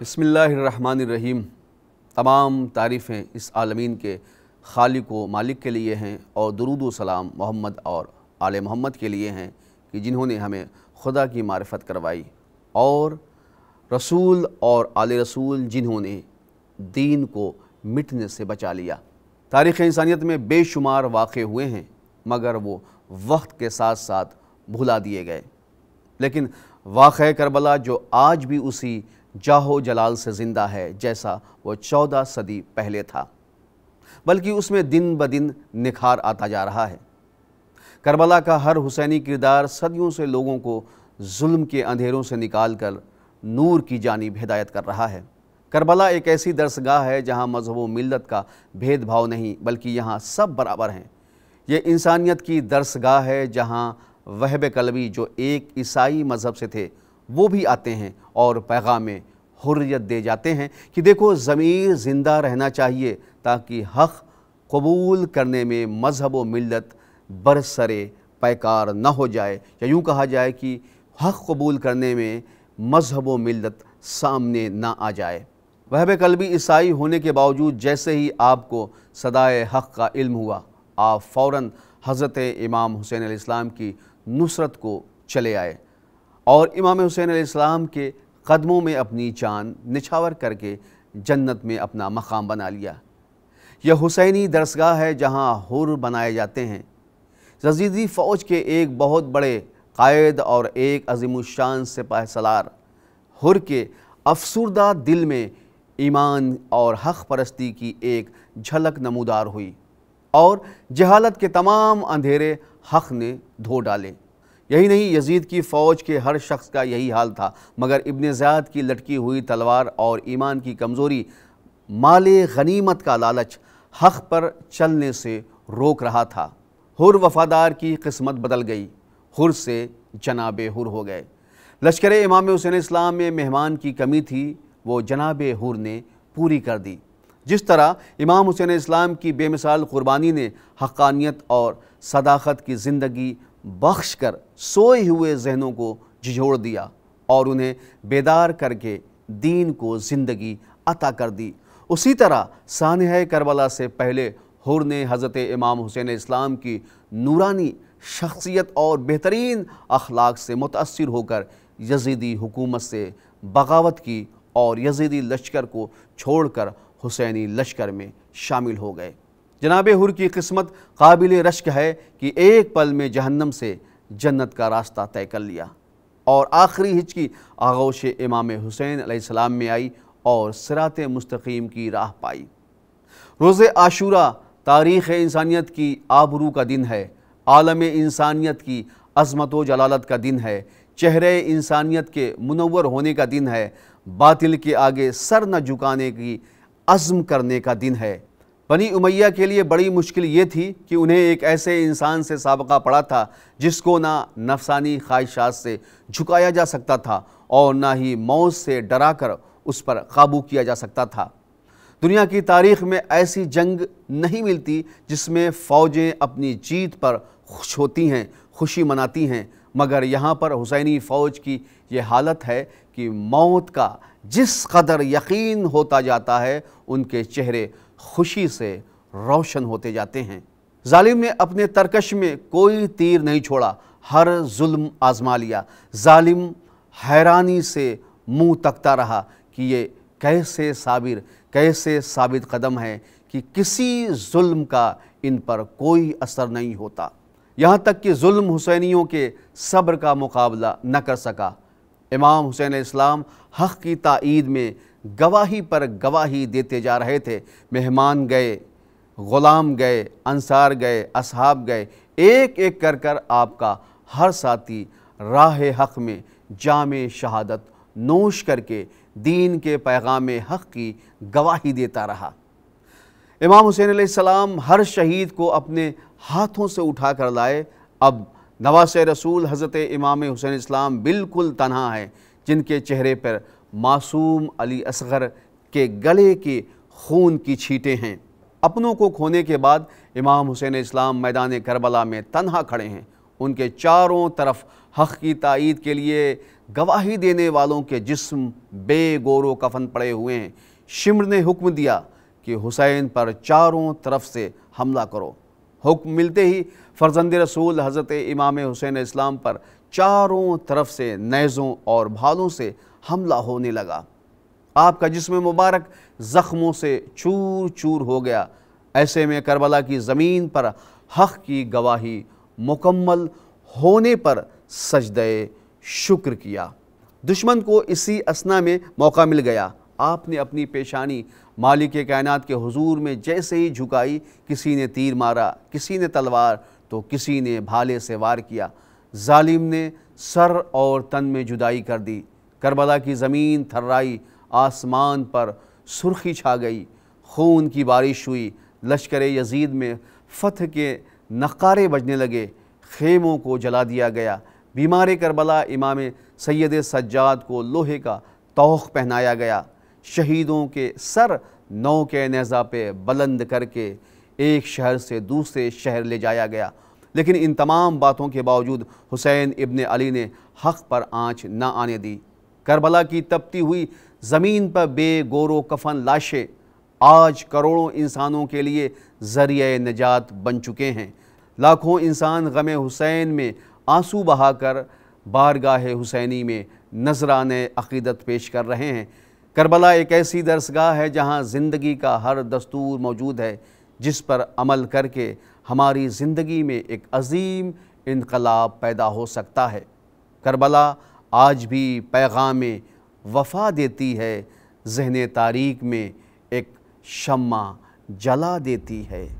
बसमीम तमाम तारीफ़ें इस आलमीन के खालिक व मालिक के लिए हैं और दरुद सलाम मोहम्मद और आल मोहम्मद के लिए हैं कि जिन्होंने हमें खुदा की मार्फ़त करवाई और रसूल और आल रसूल जिन्होंने दीन को मिटने से बचा लिया तारीख़ इंसानियत में बेशुमार वाक़ हुए हैं मगर वो वक्त के साथ साथ भुला दिए गए लेकिन वाक़ करबला जो आज भी उसी जाहो जलाल से ज़िंदा है जैसा वो चौदह सदी पहले था बल्कि उसमें दिन ब दिन निखार आता जा रहा है करबला का हर हुसैनी किरदार सदियों से लोगों को जुल्म के अंधेरों से निकाल कर नूर की जानी हिदायत कर रहा है करबला एक ऐसी दरसगाह है जहां मजहब व मिलत का भेदभाव नहीं बल्कि यहां सब बराबर हैं ये इंसानियत की दरसगाह है जहां वहब कलवी जो एक ईसाई मज़हब से थे वो भी आते हैं और पैगाम हुर्रियत दे जाते हैं कि देखो ज़मीर ज़िंदा रहना चाहिए ताकि हक़ कबूल करने में मजहब व मिलत बरसरे पैकार ना हो जाए या यूँ कहा जाए कि हक़ कबूल करने में मजहब व मिलत सामने ना आ जाए वह कलबी ईसाई होने के बावजूद जैसे ही आपको सदाए हक़ का इल्म हुआ आप फ़ौर हज़रत इमाम हुसैन इस्लाम की नुसरत को चले आए और इमाम हुसैन आसमाम के कदमों में अपनी जान निछावर करके जन्नत में अपना मकाम बना लिया यह हुसैनी दरसगाह है जहाँ हुर बनाए जाते हैं जजीदी फ़ौज के एक बहुत बड़े कायद और एक अजीमुशान सिपाह सलार हुर के अफसरदा दिल में ईमान और हक परस्ती की एक झलक नमूदार हुई और जहालत के तमाम अंधेरे हक ने धो डाले यही नहीं यजीद की फ़ौज के हर शख्स का यही हाल था मगर इबन ज़्याद की लटकी हुई तलवार और ईमान की कमज़ोरी माल गनीमत का लालच हक पर चलने से रोक रहा था हुर वफादार की किस्मत बदल गई हुर से जनाब हुर हो गए लश्कर इमाम हुसैन इस्लाम में मेहमान की कमी थी वो जनाब हुर ने पूरी कर दी जिस तरह इमाम हुसैन इस्लाम की बेमिसाल कुर्बानी ने हक़ानियत और सदाकत की ज़िंदगी बख्श कर सोए हुए जहनों को झिझोड़ दिया और उन्हें बेदार करके दीन को ज़िंदगी अता कर दी उसी तरह सानह करबला से पहले हुर ने हज़रत इमाम हुसैन इस्लाम की नूरानी शख्सियत और बेहतरीन अखलाक से मुतासर होकर यजीदी हुकूमत से बगावत की और यजीदी लश्कर को छोड़कर हुसैनी लश्कर में शामिल हो गए जनाब हुर की किस्मत काबिल रश्क है कि एक पल में जहन्नम से जन्नत का रास्ता तय कर लिया और आखिरी हिचकी आगोश इमाम हुसैन आसमाम में आई और सरात मुस्तकीम की राह पाई रोज़ आशूरा तारीख़ इंसानियत की आबरू का दिन है आलम इंसानियत की अजमत व जलालत का दिन है चेहरे इंसानियत के मुनवर होने का दिन है बातिल के आगे सर न झुकाने की अज़म करने का दिन है बनी उमैया के लिए बड़ी मुश्किल ये थी कि उन्हें एक ऐसे इंसान से सबका पड़ा था जिसको ना नफसानी ख्वाहिशात से झुकाया जा सकता था और ना ही मौत से डरा कर उस पर काबू किया जा सकता था दुनिया की तारीख में ऐसी जंग नहीं मिलती जिसमें फ़ौजें अपनी जीत पर खुश होती हैं खुशी मनाती हैं मगर यहाँ पर हुसैनी फ़ौज की यह हालत है कि मौत का जिस कदर यकीन होता जाता है उनके चेहरे खुशी से रोशन होते जाते हैं जालिम ने अपने तरकश में कोई तीर नहीं छोड़ा हर जुल्म आजमा लिया जालिम हैरानी से मुंह तकता रहा कि ये कैसे साबिर कैसे साबित कदम है कि किसी जुल्म का इन पर कोई असर नहीं होता यहाँ तक कि जुल्म हुसैनियों के सब्र का मुकाबला न कर सका इमाम हुसैन इस्लाम हक़ की तइद में गवाही पर गवाही देते जा रहे थे मेहमान गए ग़ुलाम गए अंसार गए असहाब गए एक एक कर कर आपका हर साथी राह हक़ में जाम शहादत नोश करके दीन के पैगाम हक़ की गवाही देता रहा इमाम हुसैन आसमाम हर शहीद को अपने हाथों से उठा कर लाए अब नवास रसूल हज़रत इमाम हुसैन इस्लाम बिल्कुल तनहा है जिनके चेहरे पर मासूम अली असगर के गले के खून की छीटें हैं अपनों को खोने के बाद इमाम हुसैन इस्लाम मैदान करबला में तनहा खड़े हैं उनके चारों तरफ हक़ की तइद के लिए गवाही देने वालों के जिस्म गोरो कफन पड़े हुए हैं शिमर ने हुक्म दिया कि हुसैन पर चारों तरफ से हमला करो हुक्म मिलते ही फर्जंद रसूल हज़रत इमाम हुसैन इस्लाम पर चारों तरफ से नैज़ों और भालों से हमला होने लगा आपका जिसम मुबारक ज़ख्मों से चूर चूर हो गया ऐसे में करबला की ज़मीन पर हक़ की गवाही मुकम्मल होने पर सजद शुक्र किया दुश्मन को इसी असना में मौका मिल गया आपने अपनी पेशानी मालिक कायनात के हुजूर में जैसे ही झुकाई किसी ने तीर मारा किसी ने तलवार तो किसी ने भाले से वार किया जालिम ने सर और तन में जुदाई कर दी करबला की ज़मीन थर्राई आसमान पर सुर्खी छा गई खून की बारिश हुई लश्कर यजीद में फतह के नक़ारे बजने लगे खेमों को जला दिया गया बीमार करबला इमाम सैद सज्जाद को लोहे का तोख पहनाया गया शहीदों के सर नौ के नज़ा पे बुलंद करके एक शहर से दूसरे शहर ले जाया गया लेकिन इन तमाम बातों के बावजूद हुसैन इब्ने अली ने हक़ पर आँच ना आने दी करबला की तपती हुई ज़मीन पर बे गोरो कफन लाशें आज करोड़ों इंसानों के लिए ज़रिए नजात बन चुके हैं लाखों इंसान गम हुसैन में आंसू बहाकर बारगाह हुसैनी में नजरान अकीदत पेश कर रहे हैं करबला एक ऐसी दरसगाह है जहाँ ज़िंदगी का हर दस्तूर मौजूद है जिस पर अमल करके हमारी ज़िंदगी में एक अजीम इनकलाब पैदा हो सकता है करबला आज भी पैगाम वफा देती है जहन तारीख में एक शम्मा जला देती है